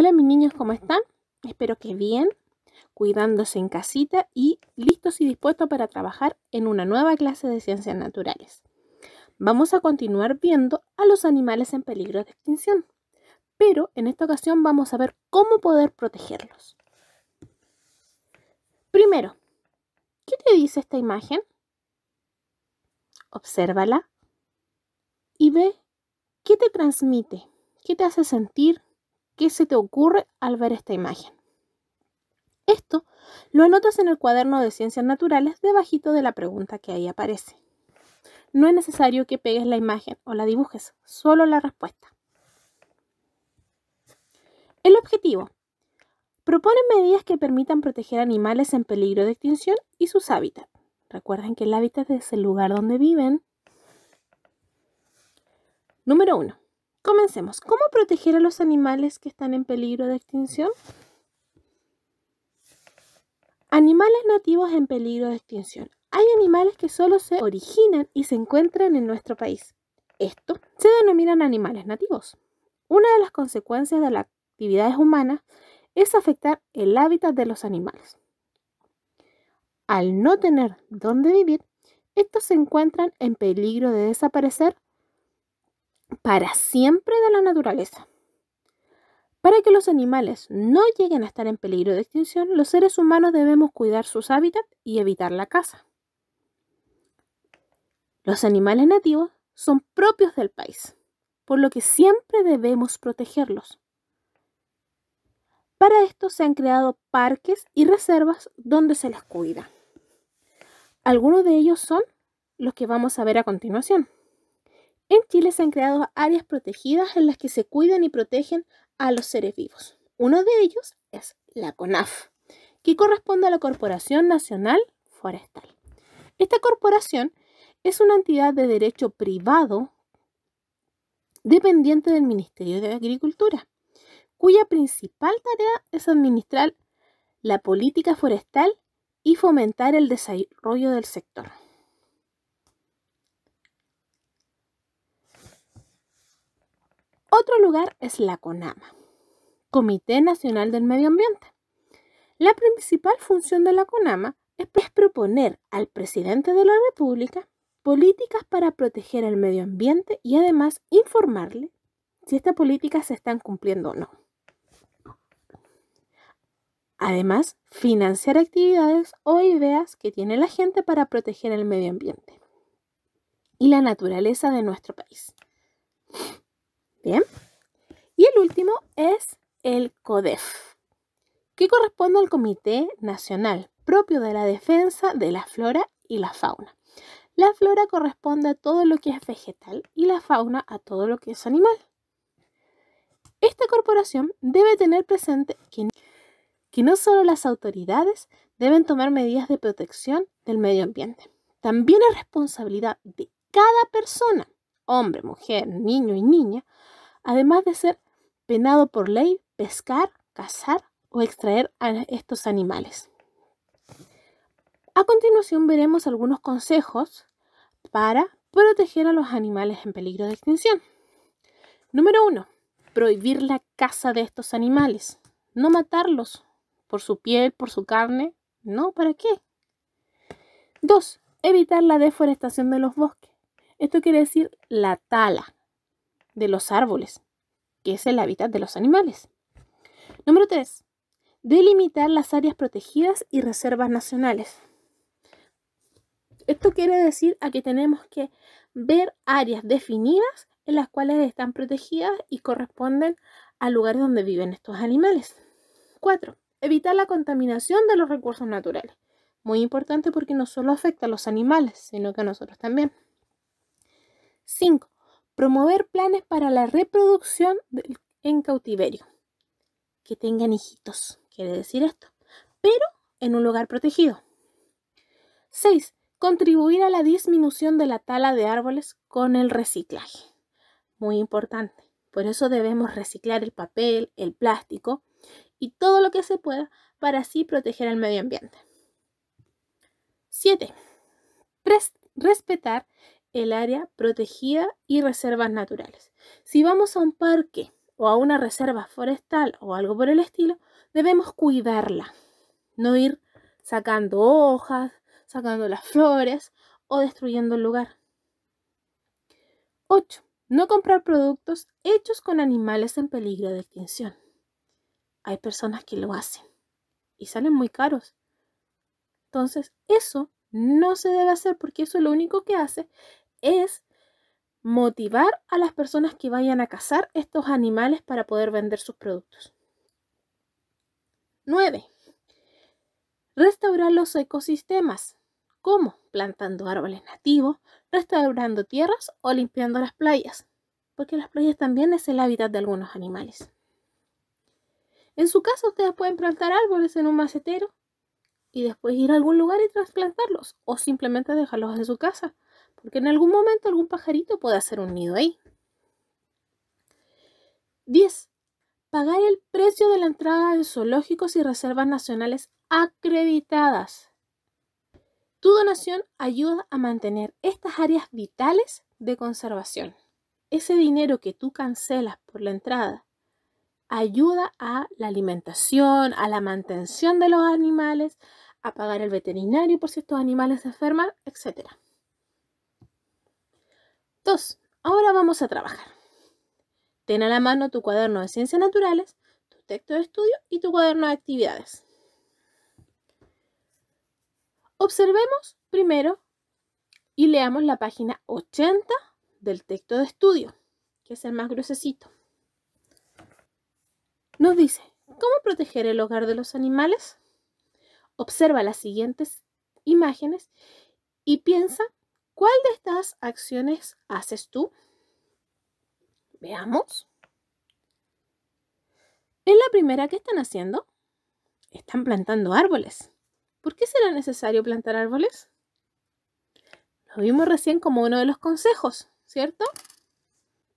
Hola mis niños, ¿cómo están? Espero que bien, cuidándose en casita y listos y dispuestos para trabajar en una nueva clase de ciencias naturales. Vamos a continuar viendo a los animales en peligro de extinción, pero en esta ocasión vamos a ver cómo poder protegerlos. Primero, ¿qué te dice esta imagen? Obsérvala y ve qué te transmite, qué te hace sentir, ¿Qué se te ocurre al ver esta imagen? Esto lo anotas en el cuaderno de ciencias naturales debajito de la pregunta que ahí aparece. No es necesario que pegues la imagen o la dibujes, solo la respuesta. El objetivo. Proponen medidas que permitan proteger animales en peligro de extinción y sus hábitats. Recuerden que el hábitat es el lugar donde viven. Número 1. Comencemos. ¿Cómo proteger a los animales que están en peligro de extinción? Animales nativos en peligro de extinción. Hay animales que solo se originan y se encuentran en nuestro país. Estos se denominan animales nativos. Una de las consecuencias de las actividades humanas es afectar el hábitat de los animales. Al no tener dónde vivir, estos se encuentran en peligro de desaparecer para siempre de la naturaleza. Para que los animales no lleguen a estar en peligro de extinción, los seres humanos debemos cuidar sus hábitats y evitar la caza. Los animales nativos son propios del país, por lo que siempre debemos protegerlos. Para esto se han creado parques y reservas donde se les cuida. Algunos de ellos son los que vamos a ver a continuación. En Chile se han creado áreas protegidas en las que se cuidan y protegen a los seres vivos. Uno de ellos es la CONAF, que corresponde a la Corporación Nacional Forestal. Esta corporación es una entidad de derecho privado dependiente del Ministerio de Agricultura, cuya principal tarea es administrar la política forestal y fomentar el desarrollo del sector. Otro lugar es la CONAMA, Comité Nacional del Medio Ambiente. La principal función de la CONAMA es proponer al presidente de la República políticas para proteger el medio ambiente y además informarle si estas políticas se están cumpliendo o no. Además, financiar actividades o ideas que tiene la gente para proteger el medio ambiente y la naturaleza de nuestro país. Bien. Y el último es el CODEF, que corresponde al Comité Nacional propio de la defensa de la flora y la fauna. La flora corresponde a todo lo que es vegetal y la fauna a todo lo que es animal. Esta corporación debe tener presente que, que no solo las autoridades deben tomar medidas de protección del medio ambiente, también es responsabilidad de cada persona hombre, mujer, niño y niña, además de ser penado por ley, pescar, cazar o extraer a estos animales. A continuación veremos algunos consejos para proteger a los animales en peligro de extinción. Número 1. Prohibir la caza de estos animales. No matarlos por su piel, por su carne. No, ¿para qué? 2. Evitar la deforestación de los bosques. Esto quiere decir la tala de los árboles, que es el hábitat de los animales. Número 3. Delimitar las áreas protegidas y reservas nacionales. Esto quiere decir a que tenemos que ver áreas definidas en las cuales están protegidas y corresponden a lugares donde viven estos animales. 4. Evitar la contaminación de los recursos naturales. Muy importante porque no solo afecta a los animales, sino que a nosotros también. 5. Promover planes para la reproducción en cautiverio. Que tengan hijitos, quiere decir esto, pero en un lugar protegido. 6. Contribuir a la disminución de la tala de árboles con el reciclaje. Muy importante. Por eso debemos reciclar el papel, el plástico y todo lo que se pueda para así proteger al medio ambiente. 7. Respetar el área protegida y reservas naturales. Si vamos a un parque o a una reserva forestal o algo por el estilo, debemos cuidarla, no ir sacando hojas, sacando las flores o destruyendo el lugar. 8. No comprar productos hechos con animales en peligro de extinción. Hay personas que lo hacen y salen muy caros. Entonces, eso no se debe hacer porque eso lo único que hace es motivar a las personas que vayan a cazar estos animales para poder vender sus productos. 9. Restaurar los ecosistemas. ¿Cómo? Plantando árboles nativos, restaurando tierras o limpiando las playas, porque las playas también es el hábitat de algunos animales. En su caso, ustedes pueden plantar árboles en un macetero y después ir a algún lugar y trasplantarlos o simplemente dejarlos en su casa porque en algún momento algún pajarito puede hacer un nido ahí. 10. Pagar el precio de la entrada de zoológicos y reservas nacionales acreditadas. Tu donación ayuda a mantener estas áreas vitales de conservación. Ese dinero que tú cancelas por la entrada ayuda a la alimentación, a la mantención de los animales, a pagar el veterinario por si estos animales se enferman, etcétera ahora vamos a trabajar. Ten a la mano tu cuaderno de ciencias naturales, tu texto de estudio y tu cuaderno de actividades. Observemos primero y leamos la página 80 del texto de estudio, que es el más gruesecito. Nos dice, ¿cómo proteger el hogar de los animales? Observa las siguientes imágenes y piensa ¿Cuál de estas acciones haces tú? Veamos. En la primera, ¿qué están haciendo? Están plantando árboles. ¿Por qué será necesario plantar árboles? Lo vimos recién como uno de los consejos, ¿cierto?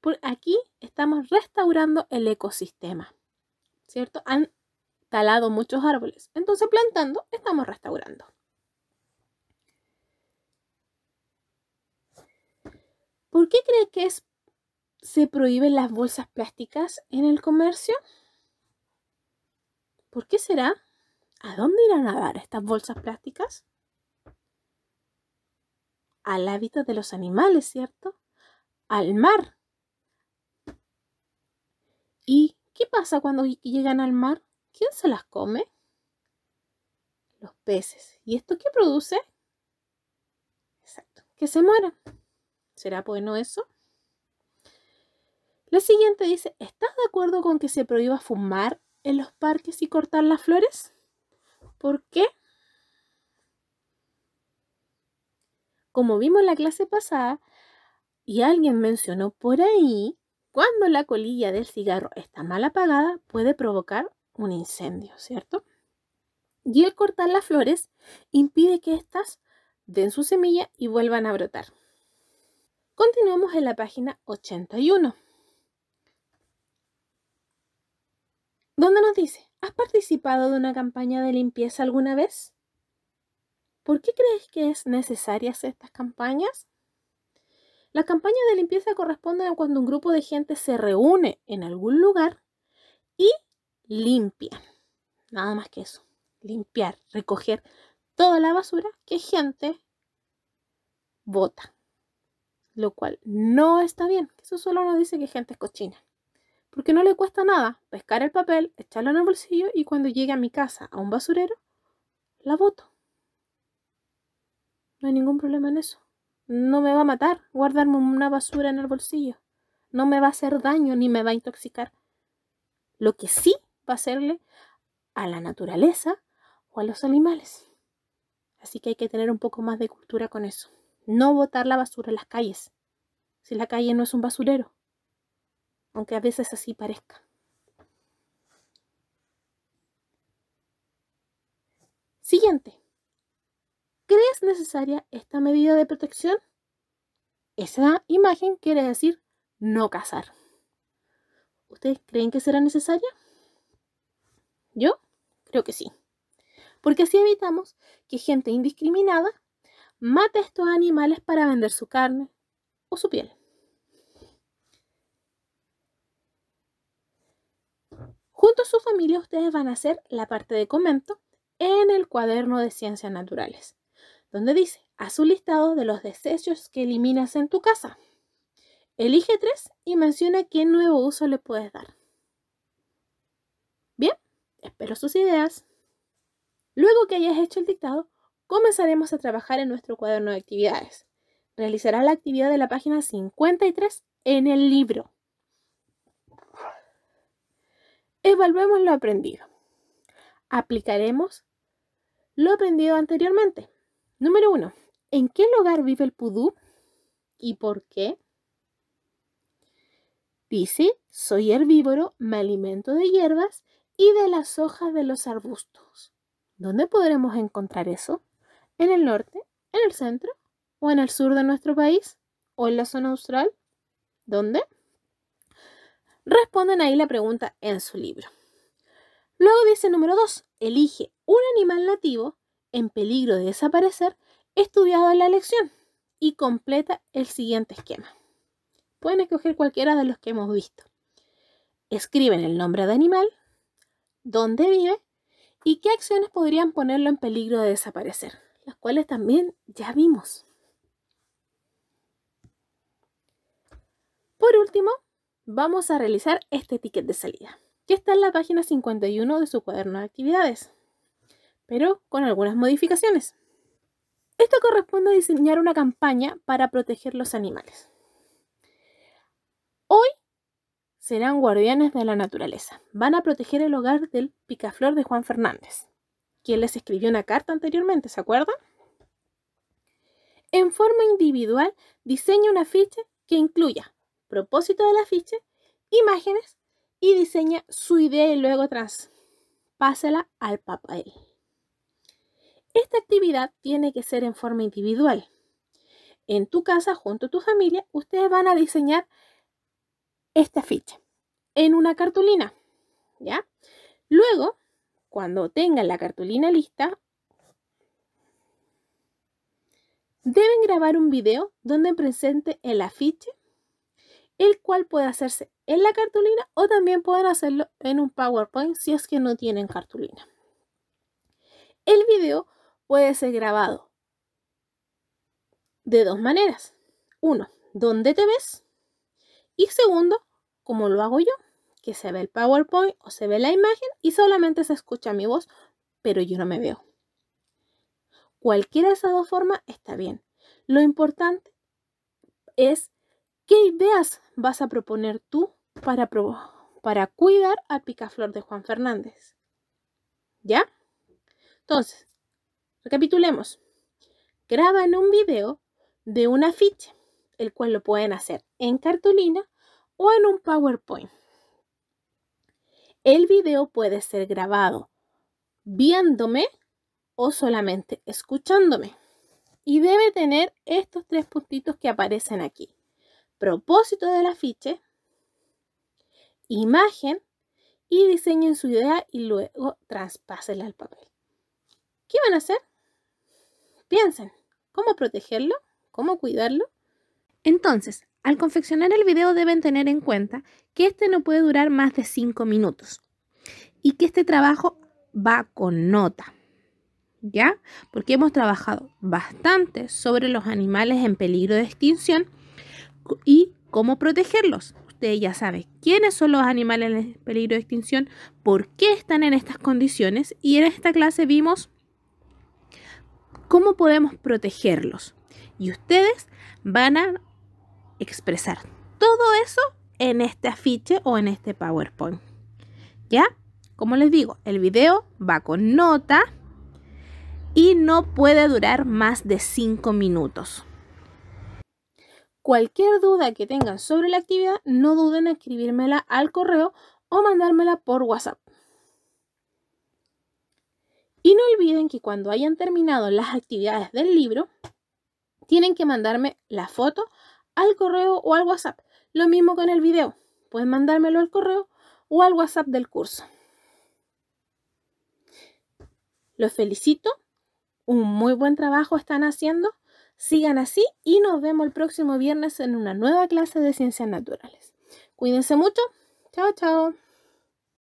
Por aquí estamos restaurando el ecosistema, ¿cierto? Han talado muchos árboles. Entonces plantando, estamos restaurando. ¿Por qué cree que se prohíben las bolsas plásticas en el comercio? ¿Por qué será? ¿A dónde irán a dar estas bolsas plásticas? Al hábitat de los animales, ¿cierto? Al mar. ¿Y qué pasa cuando llegan al mar? ¿Quién se las come? Los peces. ¿Y esto qué produce? Exacto. Que se mueran. ¿Será bueno eso? La siguiente dice, ¿estás de acuerdo con que se prohíba fumar en los parques y cortar las flores? ¿Por qué? Como vimos en la clase pasada, y alguien mencionó por ahí, cuando la colilla del cigarro está mal apagada, puede provocar un incendio, ¿cierto? Y el cortar las flores impide que éstas den su semilla y vuelvan a brotar. Continuamos en la página 81, donde nos dice, ¿has participado de una campaña de limpieza alguna vez? ¿Por qué crees que es necesaria estas campañas? Las campañas de limpieza corresponden a cuando un grupo de gente se reúne en algún lugar y limpia. Nada más que eso. Limpiar, recoger toda la basura que gente bota lo cual no está bien. Eso solo nos dice que gente es cochina. Porque no le cuesta nada pescar el papel, echarlo en el bolsillo y cuando llegue a mi casa a un basurero, la boto. No hay ningún problema en eso. No me va a matar guardarme una basura en el bolsillo. No me va a hacer daño ni me va a intoxicar. Lo que sí va a hacerle a la naturaleza o a los animales. Así que hay que tener un poco más de cultura con eso no botar la basura en las calles, si la calle no es un basurero, aunque a veces así parezca. Siguiente. ¿Crees necesaria esta medida de protección? Esa imagen quiere decir no cazar. ¿Ustedes creen que será necesaria? Yo creo que sí. Porque así evitamos que gente indiscriminada Mate estos animales para vender su carne o su piel. Junto a su familia ustedes van a hacer la parte de comento en el cuaderno de ciencias naturales, donde dice, haz un listado de los desechos que eliminas en tu casa. Elige tres y menciona qué nuevo uso le puedes dar. Bien, espero sus ideas. Luego que hayas hecho el dictado, comenzaremos a trabajar en nuestro cuaderno de actividades. Realizará la actividad de la página 53 en el libro. Evaluemos lo aprendido. Aplicaremos lo aprendido anteriormente. Número 1. ¿En qué lugar vive el pudú y por qué? Dice, soy herbívoro, me alimento de hierbas y de las hojas de los arbustos. ¿Dónde podremos encontrar eso? ¿En el norte? ¿En el centro? ¿O en el sur de nuestro país? ¿O en la zona austral? ¿Dónde? Responden ahí la pregunta en su libro. Luego dice número 2. Elige un animal nativo en peligro de desaparecer estudiado en la lección y completa el siguiente esquema. Pueden escoger cualquiera de los que hemos visto. Escriben el nombre de animal, dónde vive y qué acciones podrían ponerlo en peligro de desaparecer las cuales también ya vimos. Por último, vamos a realizar este ticket de salida, que está en la página 51 de su cuaderno de actividades, pero con algunas modificaciones. Esto corresponde a diseñar una campaña para proteger los animales. Hoy serán guardianes de la naturaleza. Van a proteger el hogar del picaflor de Juan Fernández quien les escribió una carta anteriormente, ¿se acuerdan? En forma individual, diseña una ficha que incluya propósito de la ficha, imágenes y diseña su idea y luego pásela al papel. Esta actividad tiene que ser en forma individual. En tu casa, junto a tu familia, ustedes van a diseñar esta ficha en una cartulina, ¿ya? Luego cuando tengan la cartulina lista, deben grabar un video donde presente el afiche, el cual puede hacerse en la cartulina o también pueden hacerlo en un PowerPoint si es que no tienen cartulina. El video puede ser grabado de dos maneras. Uno, donde te ves? Y segundo, ¿cómo lo hago yo? que se ve el PowerPoint o se ve la imagen y solamente se escucha mi voz, pero yo no me veo. Cualquiera de esas dos formas está bien. Lo importante es qué ideas vas a proponer tú para, para cuidar al picaflor de Juan Fernández. ¿Ya? Entonces, recapitulemos. Graban un video de una ficha, el cual lo pueden hacer en cartulina o en un PowerPoint. El video puede ser grabado viéndome o solamente escuchándome. Y debe tener estos tres puntitos que aparecen aquí. Propósito del afiche, imagen y diseñen su idea y luego traspásenla al papel. ¿Qué van a hacer? Piensen, ¿cómo protegerlo? ¿Cómo cuidarlo? Entonces, al confeccionar el video deben tener en cuenta que este no puede durar más de 5 minutos y que este trabajo va con nota. ¿Ya? Porque hemos trabajado bastante sobre los animales en peligro de extinción y cómo protegerlos. Ustedes ya saben quiénes son los animales en peligro de extinción, por qué están en estas condiciones y en esta clase vimos cómo podemos protegerlos. Y ustedes van a expresar. Todo eso en este afiche o en este PowerPoint. ¿Ya? Como les digo, el video va con nota y no puede durar más de 5 minutos. Cualquier duda que tengan sobre la actividad, no duden en escribírmela al correo o mandármela por WhatsApp. Y no olviden que cuando hayan terminado las actividades del libro, tienen que mandarme la foto al correo o al WhatsApp. Lo mismo con el video. pueden mandármelo al correo o al WhatsApp del curso. Los felicito. Un muy buen trabajo están haciendo. Sigan así y nos vemos el próximo viernes en una nueva clase de ciencias naturales. Cuídense mucho. Chao, chao.